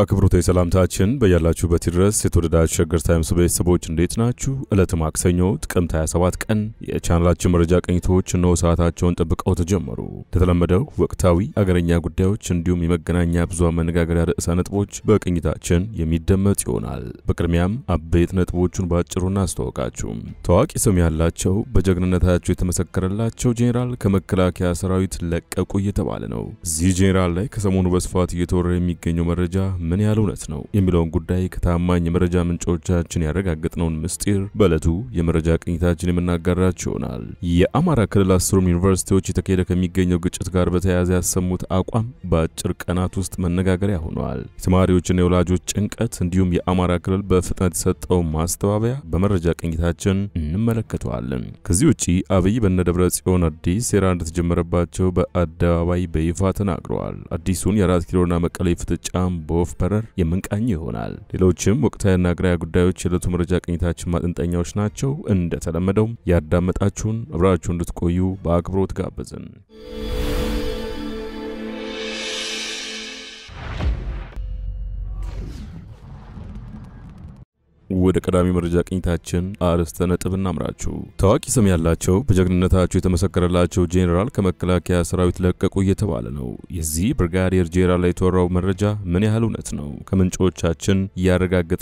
አክብሮታዊ ሰላምታችን በያላችሁበት ድረስ የተወደዳችሁ ሸገር ታይምስ ቤተሰቦች እንዴት ናችሁ? ዕለተ ማክሰኞ ጥቅምት 27 ቀን የቻናላችን መረጃ ቅኝቶች እነሆ ሰዓታቸውን ጠብቀው ተጀመሩ። እንደተለመደው ወቅታዊ አገረኛ ጉዳዮች እንዲሁም የመገናኛ ብዙኃን መነጋገሪያ ርዕሰ ነጥቦች በቅኝታችን የሚደመጥ ይሆናል። በቅድሚያም አበይት ነጥቦቹን በአጭሩ አስተወቃችሁም። ታዋቂ ስም ያላቸው በጀግንነታቸው የተመሰከረላቸው ጄኔራል ከመከላከያ ሰራዊት ለቀቁ እየተባለ ነው። እዚህ ጄኔራል ላይ ከሰሞኑ በስፋት እየተወረ የሚገኘው መረጃ ምን ያህል እውነት ነው የሚለውን ጉዳይ ከታማኝ የመረጃ ምንጮቻችን ያረጋገጥነውን ምስጢር በዕለቱ የመረጃ ቅኝታችን የምናጋራችሁ ይሆናል። የአማራ ክልል አስሩም ዩኒቨርሲቲዎች የተካሄደ ከሚገኘው ግጭት ጋር በተያያዘ ያሰሙት አቋም በአጭር ቀናት ውስጥ መነጋገሪያ ሆኗል። የተማሪዎችና የወላጆች ጭንቀት እንዲሁም የአማራ ክልል በፍጥነት የሰጠው ማስተባበያ በመረጃ ቅኝታችን እንመለከተዋለን። ከዚህ ውጪ አብይ በነ ደብረ ጽዮን አዲስ ሴራ እንደተጀመረባቸው በአደባባይ በይፋ ተናግረዋል። አዲሱን የአራት ኪሎና መቀሌ ፍጥጫም በወፍ በረር የምንቃኝ ይሆናል። ሌሎችም ወቅታዊና አገራዊ ጉዳዮች የዕለቱ መረጃ ቅኝታችን ማጠንጠኛዎች ናቸው። እንደተለመደውም ያዳመጣችሁን አብራችሁ እንድትቆዩ በአክብሮት ጋበዝን። ወደ ቀዳሚ መረጃ ቅኝታችን አርዕስተ ነጥብ እናምራችሁ። ታዋቂ ስም ያላቸው በጀግንነታቸው የተመሰከረላቸው ጄኔራል ከመከላከያ ሰራዊት ለቀቁ እየተባለ ነው። የዚህ ብርጋዴር ጄኔራል ላይ የተወራው መረጃ ምን ያህል እውነት ነው? ከምንጮቻችን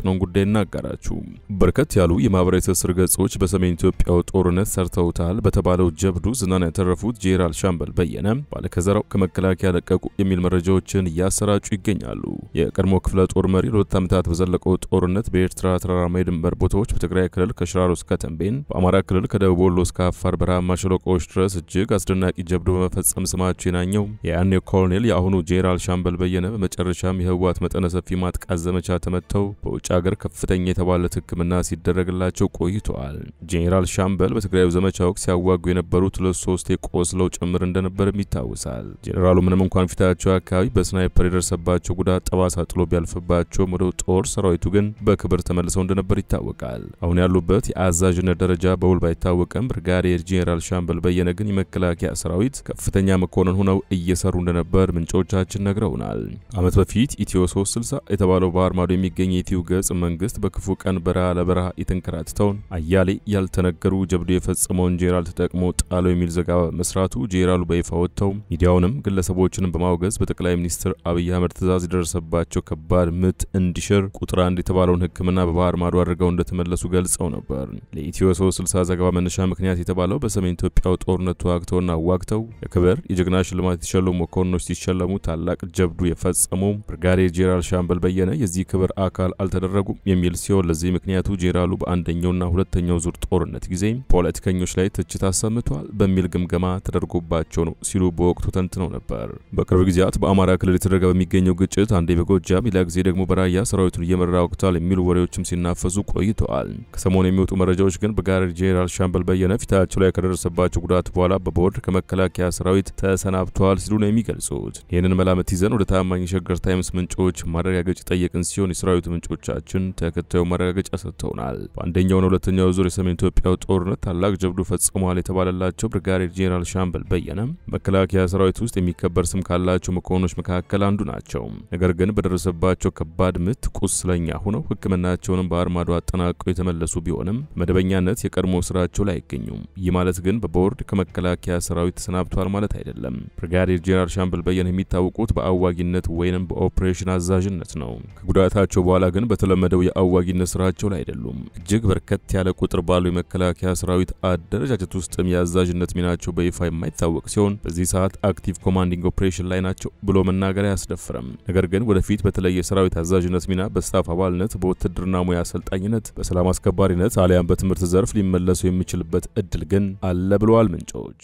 ነውን ጉዳይ እናጋራችሁ። በርከት ያሉ የማህበራዊ ትስስር ገጾች በሰሜን ኢትዮጵያው ጦርነት ሰርተውታል በተባለው ጀብዱ ዝናን ያተረፉት ጄኔራል ሻምበል በየነ ባለከዘራው ከመከላከያ ለቀቁ የሚል መረጃዎችን እያሰራጩ ይገኛሉ። የቀድሞ ክፍለ ጦር መሪ ለሁለት ዓመታት በዘለቀው ጦርነት በኤርትራ ተራራ የድንበር ቦታዎች በትግራይ ክልል ከሽራሮ እስከ ተንቤን፣ በአማራ ክልል ከደቡብ ወሎ እስከ አፋር በረሃማ ሸለቆዎች ድረስ እጅግ አስደናቂ ጀብዶ በመፈጸም ስማቸው የናኘው የያኔ ኮሎኔል የአሁኑ ጄኔራል ሻምበል በየነ በመጨረሻም የህወሓት መጠነ ሰፊ ማጥቃት ዘመቻ ተመተው በውጭ ሀገር ከፍተኛ የተባለት ሕክምና ሲደረግላቸው ቆይተዋል። ጄኔራል ሻምበል በትግራዩ ዘመቻ ወቅት ሲያዋጉ የነበሩት ሁለት ሶስት የቆስለው ጭምር እንደነበርም ይታወሳል። ጄኔራሉ ምንም እንኳን ፊታቸው አካባቢ በስናይፐር የደረሰባቸው ጉዳት ጠባሳ ጥሎ ቢያልፍባቸውም ወደ ጦር ሰራዊቱ ግን በክብር ተመልሰው እንደነበር እንደነበር ይታወቃል። አሁን ያሉበት የአዛዥነት ደረጃ በውል ባይታወቅም ብርጋዴር ጄኔራል ሻምበል በየነ ግን የመከላከያ ሰራዊት ከፍተኛ መኮንን ሆነው እየሰሩ እንደነበር ምንጮቻችን ነግረውናል። አመት በፊት ኢትዮ 360 የተባለው ባህር ማዶ የሚገኝ የኢትዮ ገጽ መንግስት በክፉ ቀን በረሃ ለበረሃ የተንከራትተውን አያሌ ያልተነገሩ ጀብዱ የፈጸመውን ጄኔራል ተጠቅሞ ጣለው የሚል ዘገባ መስራቱ ጄኔራሉ በይፋ ወጥተው ሚዲያውንም ግለሰቦችንም በማውገዝ በጠቅላይ ሚኒስትር አብይ አህመድ ትዕዛዝ የደረሰባቸው ከባድ ምት እንዲሽር ቁጥር አንድ የተባለውን ሕክምና በባህር ማዶ አድርገው እንደተመለሱ ገልጸው ነበር። ለኢትዮ 360 ዘገባ መነሻ ምክንያት የተባለው በሰሜን ኢትዮጵያው ጦርነት ተዋግተውና ዋግተው የክብር የጀግና ሽልማት የተሸለሙ መኮንኖች ሲሸለሙ ታላቅ ጀብዱ የፈጸመው ብርጋዴር ጄኔራል ሻምበል በየነ የዚህ ክብር አካል አልተደረጉም የሚል ሲሆን ለዚህ ምክንያቱ ጄኔራሉ በአንደኛውና ሁለተኛው ዙር ጦርነት ጊዜ ፖለቲከኞች ላይ ትችት አሰምተዋል በሚል ግምገማ ተደርጎባቸው ነው ሲሉ በወቅቱ ተንትነው ነበር። በቅርብ ጊዜያት በአማራ ክልል የተደረገ በሚገኘው ግጭት አንዴ በጎጃም ሌላ ጊዜ ደግሞ በራያ ሰራዊቱን እየመራ ወቅቷል የሚሉ ወሬዎችም ሲና ሲናፈሱ ቆይተዋል። ከሰሞኑ የሚወጡ መረጃዎች ግን ብርጋዴር ጄኔራል ሻምበል በየነ ፊታቸው ላይ ከደረሰባቸው ጉዳት በኋላ በቦርድ ከመከላከያ ሰራዊት ተሰናብተዋል ሲሉ ነው የሚገልጹት። ይህንን መላምት ይዘን ወደ ታማኝ የሸገር ታይምስ ምንጮች ማረጋገጫ ጠየቅን ሲሆን የሰራዊቱ ምንጮቻችን ተከታዩ ማረጋገጫ ሰጥተውናል። በአንደኛውና ሁለተኛው ዙር የሰሜን ኢትዮጵያው ጦርነት ታላቅ ጀብዱ ፈጽሟል የተባለላቸው ብርጋዴር ጄኔራል ሻምበል በየነ መከላከያ ሰራዊት ውስጥ የሚከበር ስም ካላቸው መኮንኖች መካከል አንዱ ናቸው። ነገር ግን በደረሰባቸው ከባድ ምት ቁስለኛ ሆነው ሕክምናቸውንም በ በአርማዶ አጠናቀው የተመለሱ ቢሆንም መደበኛነት የቀድሞ ስራቸው ላይ አይገኙም። ይህ ማለት ግን በቦርድ ከመከላከያ ሰራዊት ተሰናብቷል ማለት አይደለም። ብርጋዴር ጄኔራል ሻምበል በየነ የሚታወቁት በአዋጊነት ወይንም በኦፕሬሽን አዛዥነት ነው። ከጉዳታቸው በኋላ ግን በተለመደው የአዋጊነት ስራቸው ላይ አይደሉም። እጅግ በርከት ያለ ቁጥር ባለው የመከላከያ ሰራዊት አደረጃጀት ውስጥም የአዛዥነት ሚናቸው በይፋ የማይታወቅ ሲሆን በዚህ ሰዓት አክቲቭ ኮማንዲንግ ኦፕሬሽን ላይ ናቸው ብሎ መናገር አያስደፍርም። ነገር ግን ወደፊት በተለየ ሰራዊት አዛዥነት ሚና በስታፍ አባልነት በውትድርና ሙያ በአሰልጣኝነት፣ በሰላም አስከባሪነት አሊያም በትምህርት ዘርፍ ሊመለሱ የሚችልበት እድል ግን አለ ብለዋል ምንጮች።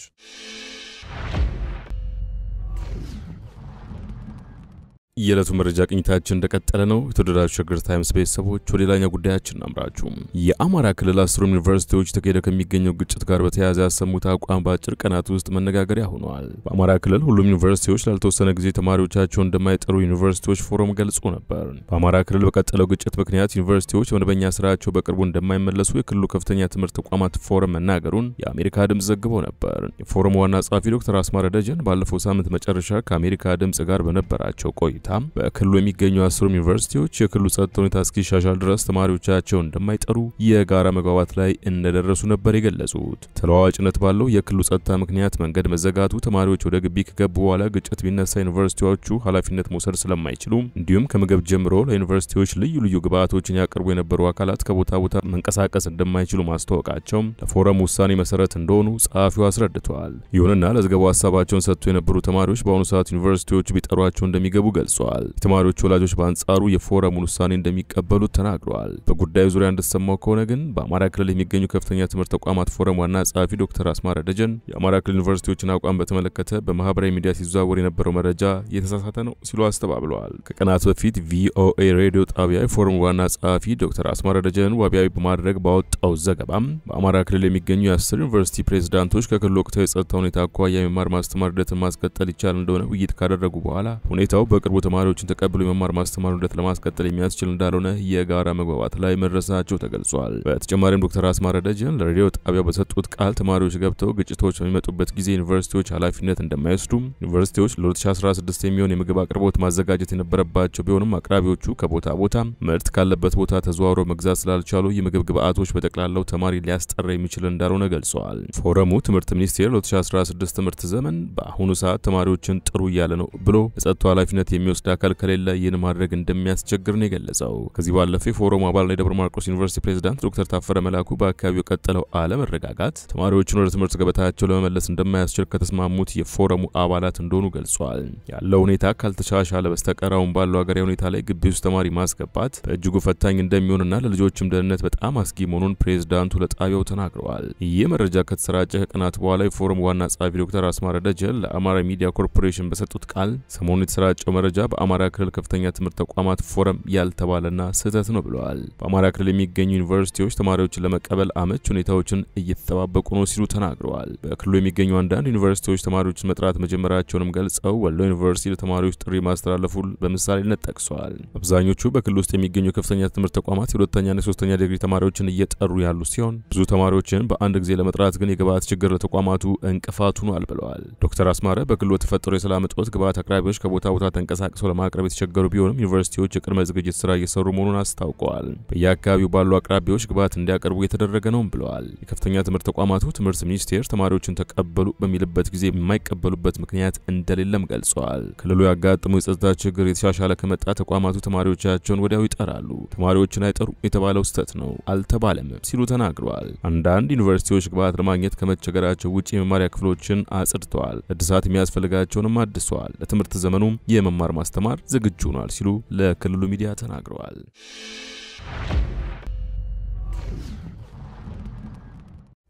የዕለቱ መረጃ ቅኝታችን እንደቀጠለ ነው። የተወደዳችሁ ሸገር ታይምስ ቤተሰቦች ወደ ሌላኛው ጉዳያችን አምራችሁ የአማራ ክልል አስሩም ዩኒቨርሲቲዎች ተካሄደ ከሚገኘው ግጭት ጋር በተያያዘ ያሰሙት አቋም በአጭር ቀናት ውስጥ መነጋገሪያ ሆኗል። በአማራ ክልል ሁሉም ዩኒቨርሲቲዎች ላልተወሰነ ጊዜ ተማሪዎቻቸውን እንደማይጠሩ ዩኒቨርሲቲዎች ፎረም ገልጾ ነበር። በአማራ ክልል በቀጠለው ግጭት ምክንያት ዩኒቨርሲቲዎች መደበኛ ስራቸው በቅርቡ እንደማይመለሱ የክልሉ ከፍተኛ ትምህርት ተቋማት ፎረም መናገሩን የአሜሪካ ድምፅ ዘግቦ ነበር። የፎረሙ ዋና ጸሐፊ ዶክተር አስማረ ደጀን ባለፈው ሳምንት መጨረሻ ከአሜሪካ ድምፅ ጋር በነበራቸው ቆይ ሁኔታ በክልሉ የሚገኙ አስሩም ዩኒቨርሲቲዎች የክልሉ ጸጥታ ሁኔታ እስኪሻሻል ድረስ ተማሪዎቻቸው እንደማይጠሩ የጋራ መግባባት ላይ እንደደረሱ ነበር የገለጹት። ተለዋዋጭነት ባለው የክልሉ ጸጥታ ምክንያት መንገድ መዘጋቱ ተማሪዎች ወደ ግቢ ከገቡ በኋላ ግጭት ቢነሳ ዩኒቨርሲቲዎቹ ኃላፊነት መውሰድ ስለማይችሉ እንዲሁም ከምግብ ጀምሮ ለዩኒቨርሲቲዎች ልዩ ልዩ ግብዓቶችን ያቀርቡ የነበሩ አካላት ከቦታ ቦታ መንቀሳቀስ እንደማይችሉ ማስታወቃቸው ለፎረም ውሳኔ መሰረት እንደሆኑ ጸሐፊው አስረድተዋል። ይሁንና ለዘገባው ሀሳባቸውን ሰጥቶ የነበሩ ተማሪዎች በአሁኑ ሰዓት ዩኒቨርሲቲዎቹ ቢጠሯቸው እንደሚገቡ ገልጸዋል። ገልጿል። የተማሪዎች ወላጆች በአንጻሩ የፎረሙን ውሳኔ እንደሚቀበሉት ተናግረዋል። በጉዳዩ ዙሪያ እንደተሰማው ከሆነ ግን በአማራ ክልል የሚገኙ ከፍተኛ ትምህርት ተቋማት ፎረም ዋና ጸሐፊ ዶክተር አስማረ ደጀን የአማራ ክልል ዩኒቨርሲቲዎችን አቋም በተመለከተ በማህበራዊ ሚዲያ ሲዘዋወር የነበረው መረጃ የተሳሳተ ነው ሲሉ አስተባብለዋል። ከቀናት በፊት ቪኦኤ ሬዲዮ ጣቢያ የፎረም ዋና ጸሐፊ ዶክተር አስማረ ደጀን ዋቢያዊ በማድረግ ባወጣው ዘገባም በአማራ ክልል የሚገኙ የአስር ዩኒቨርሲቲ ፕሬዝዳንቶች ከክልሉ ወቅታዊ የጸጥታ ሁኔታ አኳያ የመማር ማስተማር ሂደትን ማስቀጠል ይቻል እንደሆነ ውይይት ካደረጉ በኋላ ሁኔታው በቅርቡ ተማሪዎችን ተቀብሎ የመማር ማስተማር ሂደት ለማስቀጠል የሚያስችል እንዳልሆነ የጋራ መግባባት ላይ መድረሳቸው ተገልጿል። በተጨማሪም ዶክተር አስማረ ደጀን ለሬዲዮ ጣቢያው በሰጡት ቃል ተማሪዎች ገብተው ግጭቶች በሚመጡበት ጊዜ ዩኒቨርሲቲዎች ኃላፊነት እንደማይወስዱ፣ ዩኒቨርሲቲዎች ለ2016 የሚሆን የምግብ አቅርቦት ማዘጋጀት የነበረባቸው ቢሆንም አቅራቢዎቹ ከቦታ ቦታ ምርት ካለበት ቦታ ተዘዋውረው መግዛት ስላልቻሉ የምግብ ግብዓቶች በጠቅላላው ተማሪ ሊያስጠራ የሚችል እንዳልሆነ ገልጸዋል። ፎረሙ ትምህርት ሚኒስቴር ለ2016 ትምህርት ዘመን በአሁኑ ሰዓት ተማሪዎችን ጥሩ እያለ ነው ብሎ ለጸጥታው ኃላፊነት የሚወ የሚወስድ አካል ከሌለ ይህን ማድረግ እንደሚያስቸግር ነው የገለጸው። ከዚህ ባለፈ የፎረሙ አባልና የደብረ ማርቆስ ዩኒቨርሲቲ ፕሬዚዳንት ዶክተር ታፈረ መላኩ በአካባቢው ቀጠለው አለመረጋጋት ተማሪዎችን ወደ ትምህርት ገበታቸው ለመመለስ እንደማያስችል ከተስማሙት የፎረሙ አባላት እንደሆኑ ገልጿል። ያለው ሁኔታ ካልተሻሻለ በስተቀር አሁን ባለው ሀገራዊ ሁኔታ ላይ ግቢ ውስጥ ተማሪ ማስገባት በእጅጉ ፈታኝ እንደሚሆንና ለልጆችም ደህንነት በጣም አስጊ መሆኑን ፕሬዝዳንቱ ለጣቢያው ተናግረዋል። ይህ መረጃ ከተሰራጨ ከቀናት በኋላ የፎረሙ ዋና ጸሐፊ ዶክተር አስማረ ደጀል ለአማራ ሚዲያ ኮርፖሬሽን በሰጡት ቃል ሰሞኑን የተሰራጨው መረጃ በአማራ ክልል ከፍተኛ ትምህርት ተቋማት ፎረም ያልተባለና ስህተት ነው ብለዋል። በአማራ ክልል የሚገኙ ዩኒቨርሲቲዎች ተማሪዎችን ለመቀበል አመች ሁኔታዎችን እየተጠባበቁ ነው ሲሉ ተናግረዋል። በክልሉ የሚገኙ አንዳንድ ዩኒቨርሲቲዎች ተማሪዎችን መጥራት መጀመራቸውንም ገልጸው ወሎ ዩኒቨርሲቲ ለተማሪዎች ጥሪ ማስተላለፉን በምሳሌነት ጠቅሰዋል። አብዛኞቹ በክልል ውስጥ የሚገኙ ከፍተኛ ትምህርት ተቋማት የሁለተኛና የሶስተኛ ዲግሪ ተማሪዎችን እየጠሩ ያሉ ሲሆን ብዙ ተማሪዎችን በአንድ ጊዜ ለመጥራት ግን የግብዓት ችግር ለተቋማቱ እንቅፋት ሆኗል ብለዋል። ዶክተር አስማረ በክልሉ የተፈጠረው የሰላም እጦት ግብዓት አቅራቢዎች ከቦታ ቦታ ተንቀሳቀ አቅሰው ለማቅረብ የተቸገሩ ቢሆንም ዩኒቨርሲቲዎች የቅድመ ዝግጅት ስራ እየሰሩ መሆኑን አስታውቀዋል። በየአካባቢው ባሉ አቅራቢያዎች ግብዓት እንዲያቀርቡ እየተደረገ ነውም ብለዋል። የከፍተኛ ትምህርት ተቋማቱ ትምህርት ሚኒስቴር ተማሪዎችን ተቀበሉ በሚልበት ጊዜ የማይቀበሉበት ምክንያት እንደሌለም ገልጸዋል። ክልሉ ያጋጠመው የጸጥታ ችግር የተሻሻለ ከመጣ ተቋማቱ ተማሪዎቻቸውን ወዲያው ይጠራሉ። ተማሪዎችን አይጠሩም የተባለው ስህተት ነው አልተባለም ሲሉ ተናግረዋል። አንዳንድ ዩኒቨርሲቲዎች ግብዓት ለማግኘት ከመቸገራቸው ውጭ የመማሪያ ክፍሎችን አጽድተዋል። እድሳት የሚያስፈልጋቸውንም አድሰዋል። ለትምህርት ዘመኑም የመማር ለማስተማር ዝግጁ ሆኗል ሲሉ ለክልሉ ሚዲያ ተናግረዋል።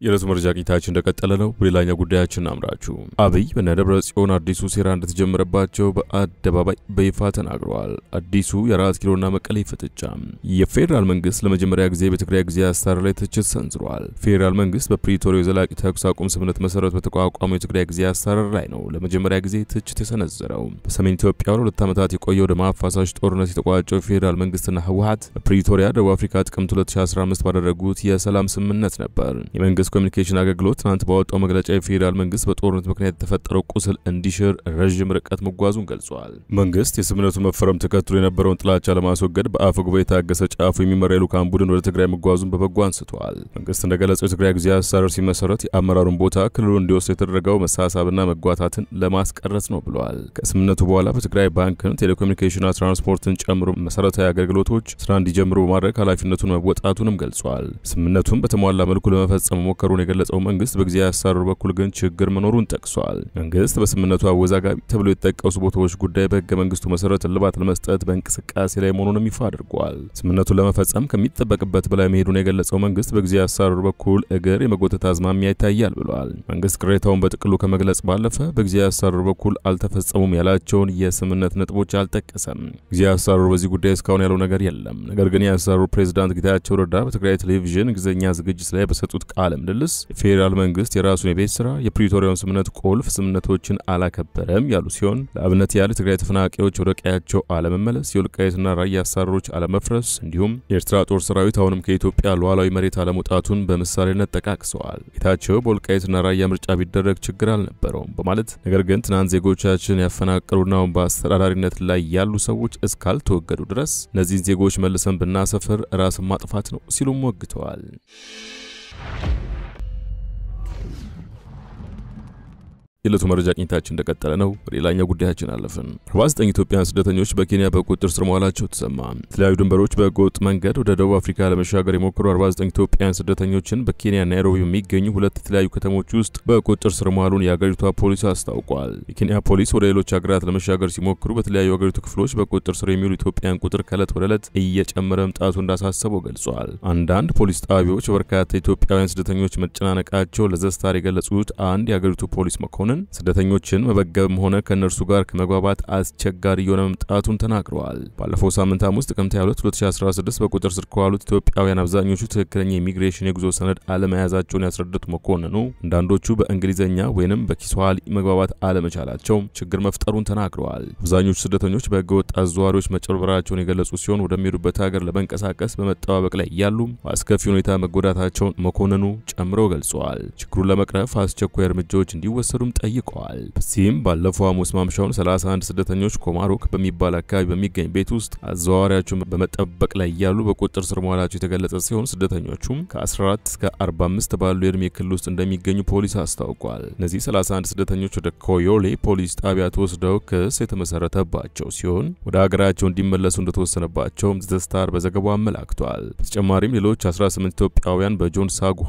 የዕለቱ መረጃ ቂታችን እንደቀጠለ ነው። በሌላኛው ጉዳያችን አምራችሁ አብይ በነደብረ ጽዮን አዲሱ ሴራ እንደተጀመረባቸው በአደባባይ በይፋ ተናግረዋል። አዲሱ የአራት ኪሎና መቀሌ ፍጥጫ የፌዴራል መንግስት ለመጀመሪያ ጊዜ በትግራይ ጊዜ አስተዳደር ላይ ትችት ሰንዝሯል። ፌዴራል መንግስት በፕሪቶሪያ የዘላቂ ተኩስ አቁም ስምምነት መሰረት በተቋቋመው የትግራይ ጊዜ አስተዳደር ላይ ነው ለመጀመሪያ ጊዜ ትችት የሰነዘረው። በሰሜን ኢትዮጵያ ለሁለት ዓመታት የቆየው ደም አፋሳሽ ጦርነት የተቋጨው ፌዴራል መንግስትና ህወሀት በፕሪቶሪያ ደቡብ አፍሪካ ጥቅምት 2015 ባደረጉት የሰላም ስምምነት ነበር። የመንግስት ኮሚኒኬሽን አገልግሎት ትናንት ባወጣው መግለጫ የፌዴራል መንግስት በጦርነት ምክንያት የተፈጠረው ቁስል እንዲሽር ረዥም ርቀት መጓዙን ገልጿል። መንግስት የስምነቱ መፈረም ተከትሎ የነበረውን ጥላቻ ለማስወገድ በአፈ ጉባኤ የታገሰ ጫፉ የሚመራ የልዑካን ቡድን ወደ ትግራይ መጓዙን በበጎ አንስተዋል። መንግስት እንደገለጸው የትግራይ ጊዜያዊ አስተዳደር ሲመሰረት የአመራሩን ቦታ ክልሉ እንዲወስድ የተደረገው መሳሳብና መጓታትን ለማስቀረት ነው ብለዋል። ከስምነቱ በኋላ በትግራይ ባንክን፣ ቴሌኮሙኒኬሽንና ትራንስፖርትን ጨምሮ መሰረታዊ አገልግሎቶች ስራ እንዲጀምሩ በማድረግ ኃላፊነቱን መወጣቱንም ገልጿል። ስምነቱን በተሟላ መልኩ ለመፈጸም መሞከሩን የገለጸው መንግስት በጊዜያዊ አስተዳደሩ በኩል ግን ችግር መኖሩን ጠቅሷል። መንግስት በስምምነቱ አወዛጋቢ ተብሎ የተጠቀሱ ቦታዎች ጉዳይ በህገ መንግስቱ መሰረት እልባት ለመስጠት በእንቅስቃሴ ላይ መሆኑንም ይፋ አድርጓል። ስምምነቱን ለመፈጸም ከሚጠበቅበት በላይ መሄዱን የገለጸው መንግስት በጊዜያዊ አስተዳደሩ በኩል እግር የመጎተት አዝማሚያ ይታያል ብሏል። መንግስት ቅሬታውን በጥቅሉ ከመግለጽ ባለፈ በጊዜያዊ አስተዳደሩ በኩል አልተፈጸሙም ያላቸውን የስምምነት ነጥቦች አልጠቀሰም። ጊዜያዊ አስተዳደሩ በዚህ ጉዳይ እስካሁን ያለው ነገር የለም። ነገር ግን የአስተዳደሩ ፕሬዚዳንት ጌታቸው ረዳ በትግራይ ቴሌቪዥን ጊዜኛ ዝግጅት ላይ በሰጡት ቃል ምልልስ የፌዴራል መንግስት የራሱን የቤት ስራ፣ የፕሪቶሪያውን ስምነት ቁልፍ ስምነቶችን አላከበረም ያሉ ሲሆን ለአብነት ያህል የትግራይ ተፈናቃዮች ወደ ቀያቸው አለመመለስ፣ የወልቃይትና ራያ አሳሮች አለመፍረስ እንዲሁም የኤርትራ ጦር ሰራዊት አሁንም ከኢትዮጵያ ሉዓላዊ መሬት አለመውጣቱን በምሳሌነት ጠቃቅሰዋል። ጌታቸው በወልቃይትና ራያ ምርጫ ቢደረግ ችግር አልነበረውም በማለት ነገር ግን ትናንት ዜጎቻችን ያፈናቀሉና አሁን በአስተዳዳሪነት ላይ ያሉ ሰዎች እስካልተወገዱ ድረስ እነዚህን ዜጎች መልሰን ብናሰፍር ራስን ማጥፋት ነው ሲሉም ወግተዋል። የዕለቱ መረጃ ቅኝታችን እንደቀጠለ ነው። ወደ ሌላኛው ጉዳያችን አለፍን። 49 ኢትዮጵያውያን ስደተኞች በኬንያ በቁጥጥር ስር መዋላቸው ተሰማ። የተለያዩ ድንበሮች በህገወጥ መንገድ ወደ ደቡብ አፍሪካ ለመሻገር የሞከሩ 49 ኢትዮጵያውያን ስደተኞችን በኬንያ ናይሮቢ የሚገኙ ሁለት የተለያዩ ከተሞች ውስጥ በቁጥጥር ስር መዋሉን የአገሪቷ ፖሊስ አስታውቋል። የኬንያ ፖሊስ ወደ ሌሎች ሀገራት ለመሻገር ሲሞክሩ በተለያዩ አገሪቱ ክፍሎች በቁጥጥር ስር የሚውሉ ኢትዮጵያውያን ቁጥር ከእለት ወደ ዕለት እየጨመረ መምጣቱ እንዳሳሰበው ገልጿል። አንዳንድ ፖሊስ ጣቢያዎች በርካታ ኢትዮጵያውያን ስደተኞች መጨናነቃቸው ለዘስታር የገለጹት አንድ የአገሪቱ ፖሊስ መኮንን ሆንን ስደተኞችን መበገብም ሆነ ከእነርሱ ጋር ከመግባባት አስቸጋሪ እየሆነ መምጣቱን ተናግረዋል። ባለፈው ሳምንት ሐሙስ ጥቅምት 22 2016 በቁጥር ስር ከዋሉት ኢትዮጵያውያን አብዛኞቹ ትክክለኛ የኢሚግሬሽን የጉዞ ሰነድ አለመያዛቸውን ያስረዱት መኮንኑ አንዳንዶቹ በእንግሊዝኛ ወይንም በኪስዋሂሊ መግባባት አለመቻላቸው ችግር መፍጠሩን ተናግረዋል። አብዛኞቹ ስደተኞች በህገወጥ አዘዋሪዎች መጨበራቸውን የገለጹ ሲሆን ወደሚሄዱበት ሀገር ለመንቀሳቀስ በመጠባበቅ ላይ እያሉ በአስከፊ ሁኔታ መጎዳታቸውን መኮንኑ ጨምረው ገልጸዋል። ችግሩን ለመቅረፍ አስቸኳይ እርምጃዎች እንዲወሰዱም ጠይቀዋል። ሲም ባለፈው ሐሙስ ማምሻውን 31 ስደተኞች ኮማሮክ በሚባል አካባቢ በሚገኝ ቤት ውስጥ አዘዋዋሪያቸውን በመጠበቅ ላይ እያሉ በቁጥጥር ስር መዋላቸው የተገለጸ ሲሆን ስደተኞቹም ከ14 እስከ 45 ባሉ የእድሜ ክልል ውስጥ እንደሚገኙ ፖሊስ አስታውቋል። እነዚህ 31 ስደተኞች ወደ ኮዮሌ ፖሊስ ጣቢያ ተወስደው ክስ የተመሰረተባቸው ሲሆን ወደ ሀገራቸው እንዲመለሱ እንደተወሰነባቸውም ዘስታር በዘገባው አመላክቷል። በተጨማሪም ሌሎች 18 ኢትዮጵያውያን በጆን ሳጉ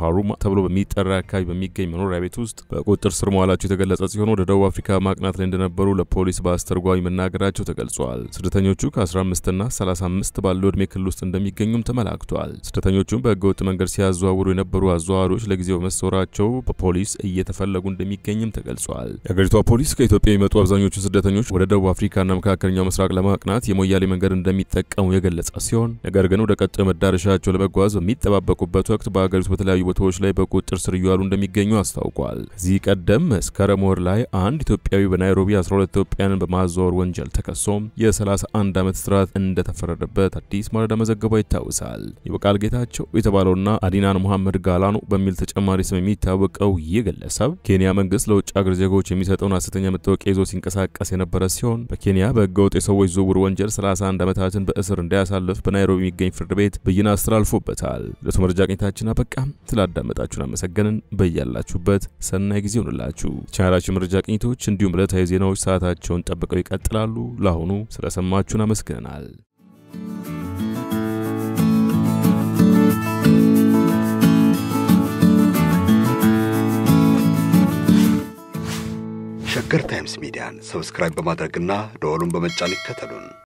ተብሎ በሚጠራ አካባቢ በሚገኝ መኖሪያ ቤት ውስጥ በቁጥጥር ስር መዋላቸው የተገለ የገለጸ ሲሆን ወደ ደቡብ አፍሪካ ማቅናት ላይ እንደነበሩ ለፖሊስ በአስተርጓሚ መናገራቸው ተገልጿል። ስደተኞቹ ከ15 እና 35 ባለው እድሜ ክልል ውስጥ እንደሚገኙም ተመላክቷል። ስደተኞቹም በህገወጥ መንገድ ሲያዘዋውሩ የነበሩ አዘዋዋሪዎች ለጊዜው መሰወራቸው በፖሊስ እየተፈለጉ እንደሚገኝም ተገልጿል። የአገሪቷ ፖሊስ ከኢትዮጵያ የሚመጡ አብዛኞቹ ስደተኞች ወደ ደቡብ አፍሪካና መካከለኛው ምስራቅ ለማቅናት የሞያሌ መንገድ እንደሚጠቀሙ የገለጸ ሲሆን ነገር ግን ወደ ቀጣዩ መዳረሻቸው ለመጓዝ በሚጠባበቁበት ወቅት በአገሪቱ በተለያዩ ቦታዎች ላይ በቁጥጥር ስር እየዋሉ እንደሚገኙ አስታውቋል። ከዚህ ቀደም መስከረም መስከረም ወር ላይ አንድ ኢትዮጵያዊ በናይሮቢ 12 ኢትዮጵያን በማዘዋወር ወንጀል ተከሶ የ31 ዓመት እስራት እንደተፈረደበት አዲስ ማለዳ መዘገባ ይታወሳል። የበቃል ጌታቸው የተባለውና አዲናን ሙሐመድ ጋላኖ በሚል ተጨማሪ ስም የሚታወቀው ይህ ግለሰብ ኬንያ መንግስት ለውጭ አገር ዜጎች የሚሰጠውን ሐሰተኛ መታወቂያ ይዞ ሲንቀሳቀስ የነበረ ሲሆን በኬንያ በህገወጥ የሰዎች ዝውውር ወንጀል 31 ዓመታትን በእስር እንዲያሳልፍ በናይሮቢ የሚገኝ ፍርድ ቤት ብይን አስተላልፎበታል። ለቱ መረጃ ቅኝታችን አበቃ። ስላዳመጣችሁን አመሰገንን። በያላችሁበት ሰናይ ጊዜ ይሆንላችሁ። ያላቸው መረጃ ቅኝቶች እንዲሁም ዕለታዊ ዜናዎች ሰዓታቸውን ጠብቀው ይቀጥላሉ። ለአሁኑ ስለሰማችሁን አመስግነናል። ሸገር ታይምስ ሚዲያን ሰብስክራይብ በማድረግና ደወሉን በመጫን ይከተሉን።